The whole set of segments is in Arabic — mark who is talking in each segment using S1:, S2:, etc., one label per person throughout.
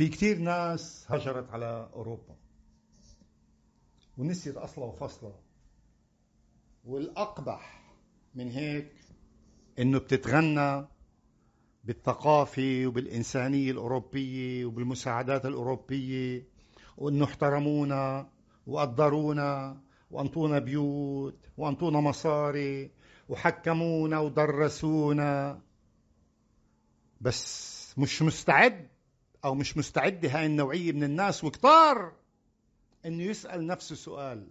S1: في كتير ناس هجرت على أوروبا ونسيت أصلا وفصلا والأقبح من هيك إنه بتتغنى بالثقافة وبالإنسانية الأوروبية وبالمساعدات الأوروبية وإنه احترمونا وقدرونا وأنطونا بيوت وأنطونا مصاري وحكمونا ودرسونا بس مش مستعد او مش مستعده هاي النوعيه من الناس وكتار انه يسال نفسه سؤال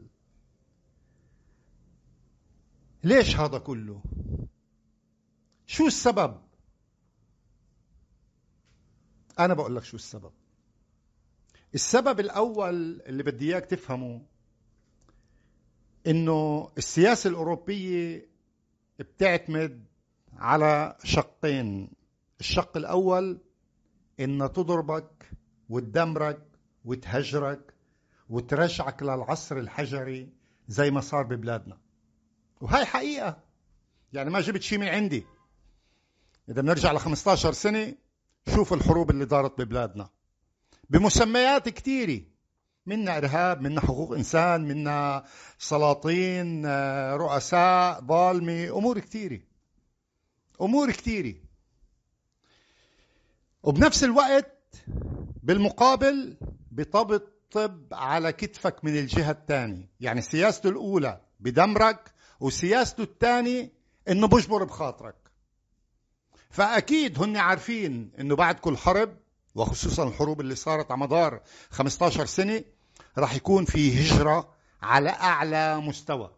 S1: ليش هذا كله شو السبب انا بقول لك شو السبب السبب الاول اللي بدي اياك تفهمه انه السياسه الاوروبيه بتعتمد على شقين الشق الاول إن تضربك وتدمرك وتهجرك وترجعك للعصر الحجري زي ما صار ببلادنا وهي حقيقة يعني ما جبت شيء من عندي إذا بنرجع ل 15 سنة شوف الحروب اللي دارت ببلادنا بمسميات كثيرة منا إرهاب منا حقوق إنسان منا سلاطين آه، رؤساء ظالمة أمور كثيرة أمور كثيرة وبنفس الوقت بالمقابل بطبطب على كتفك من الجهة الثانية يعني سياسته الأولى بدمرك وسياسته الثانية إنه بجبر بخاطرك فأكيد هن عارفين إنه بعد كل حرب وخصوصا الحروب اللي صارت على مدار 15 سنة راح يكون في هجرة على أعلى مستوى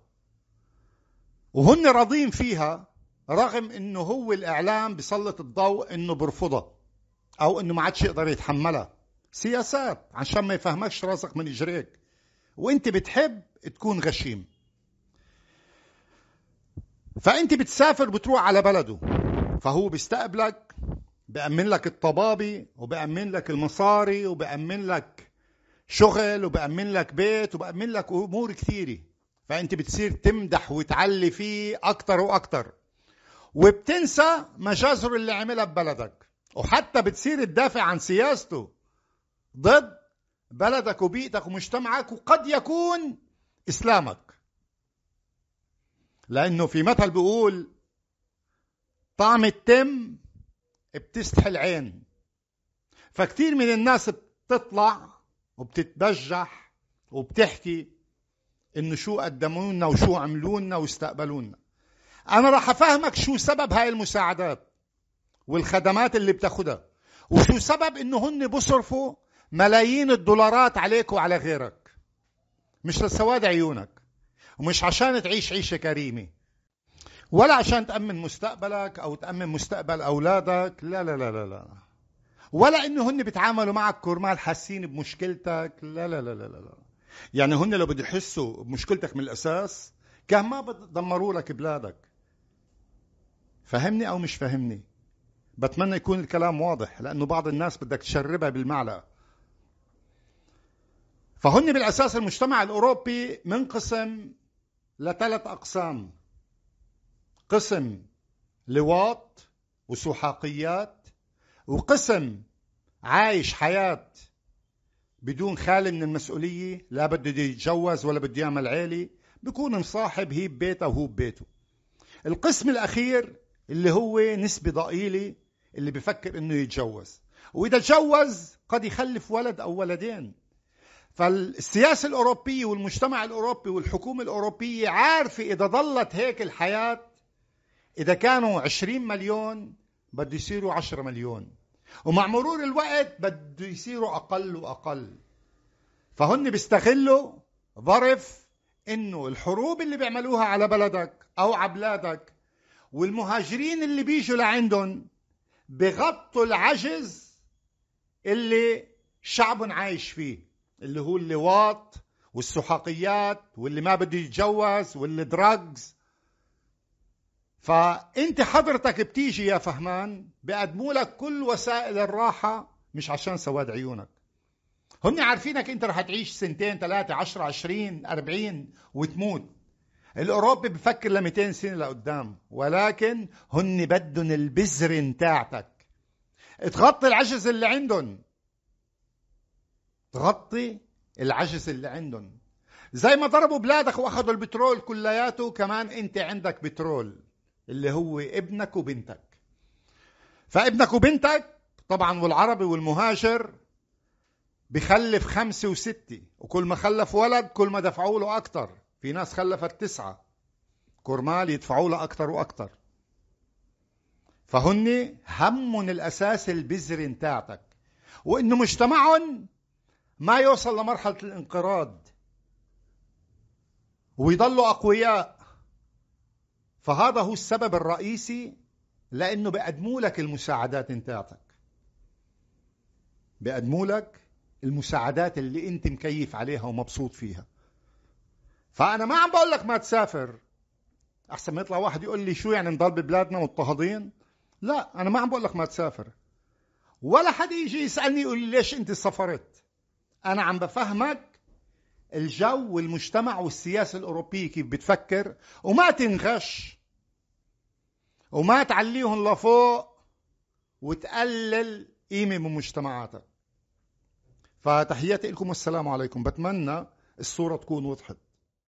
S1: وهن راضين فيها رغم انه هو الاعلام بسلط الضوء انه برفضها او انه ما عادش يقدر يتحملها سياسات عشان ما يفهمكش راسك من اجريك وانت بتحب تكون غشيم فانت بتسافر بتروح على بلده فهو بيستقبلك بأمن لك الطبابي وبأمن لك المصاري وبأمن لك شغل وبأمن لك بيت وبأمن لك أمور كثيرة فأنت بتصير تمدح وتعلي فيه أكتر وأكتر وبتنسى مجازر اللي عملها ببلدك وحتى بتصير تدافع عن سياسته ضد بلدك وبيئتك ومجتمعك وقد يكون اسلامك لانه في مثل بيقول طعم التم بتستحي العين فكتير من الناس بتطلع وبتتبجح وبتحكي انه شو قدموا لنا وشو عملوا لنا انا راح افهمك شو سبب هاي المساعدات والخدمات اللي بتاخدها وشو سبب انه هن بصرفوا ملايين الدولارات عليك وعلى غيرك مش لسواد عيونك ومش عشان تعيش عيشه كريمه ولا عشان تأمن مستقبلك أو تأمن مستقبل أولادك لا لا لا لا لا ولا إنه هن بيتعاملوا معك كرمال حاسين بمشكلتك لا لا لا لا لا يعني هن لو بده يحسوا بمشكلتك من الأساس كان ما بدمروا لك بلادك فهمني أو مش فهمني بتمنى يكون الكلام واضح لأنه بعض الناس بدك تشربها بالمعلقة فهن بالأساس المجتمع الأوروبي منقسم لثلاث أقسام قسم لواط وسحاقيات وقسم عايش حياة بدون خالي من المسؤولية لا بده يتجوز ولا بده يعمل عيلة بكون مصاحب هي ببيته وهو ببيته القسم الأخير اللي هو نسبة ضئيلة اللي بيفكر انه يتجوز واذا تجوز قد يخلف ولد او ولدين فالسياسه الاوروبيه والمجتمع الاوروبي والحكومه الاوروبيه عارفه اذا ضلت هيك الحياه اذا كانوا 20 مليون بده يصيروا 10 مليون ومع مرور الوقت بده يصيروا اقل واقل فهن بيستغلوا ظرف انه الحروب اللي بيعملوها على بلدك او على بلادك والمهاجرين اللي بيجوا لعندهم بغطوا العجز اللي شعب عايش فيه اللي هو اللواط والسحاقيات واللي ما بده يتجوز واللي دراجز فانت حضرتك بتيجي يا فهمان بقدموا لك كل وسائل الراحه مش عشان سواد عيونك هم عارفينك انت رح تعيش سنتين ثلاثة عشرة عشرين أربعين وتموت الاوروبي بفكر ل 200 سنه لقدام ولكن هن بدهم البذر تاعتك تغطي العجز اللي عندهم تغطي العجز اللي عندهم زي ما ضربوا بلادك واخذوا البترول كلياته كمان انت عندك بترول اللي هو ابنك وبنتك فابنك وبنتك طبعا والعربي والمهاجر بخلف خمسة وستة وكل ما خلف ولد كل ما دفعوا له أكتر في ناس خلفت تسعة كرمال يدفعوا لها أكثر وأكثر فهن هم الأساس البزر تاعتك وإنه مجتمعهم ما يوصل لمرحلة الانقراض ويضلوا أقوياء فهذا هو السبب الرئيسي لأنه بيقدموا لك المساعدات انتاعتك بيقدموا لك المساعدات اللي أنت مكيف عليها ومبسوط فيها فانا ما عم بقول لك ما تسافر احسن ما يطلع واحد يقول لي شو يعني نضل ببلادنا مضطهدين لا انا ما عم بقول لك ما تسافر ولا حدا يجي يسالني يقول لي ليش انت سافرت انا عم بفهمك الجو والمجتمع والسياسه الاوروبيه كيف بتفكر وما تنغش وما تعليهم لفوق وتقلل قيمه من مجتمعاتك فتحياتي لكم والسلام عليكم بتمنى الصوره تكون وضحت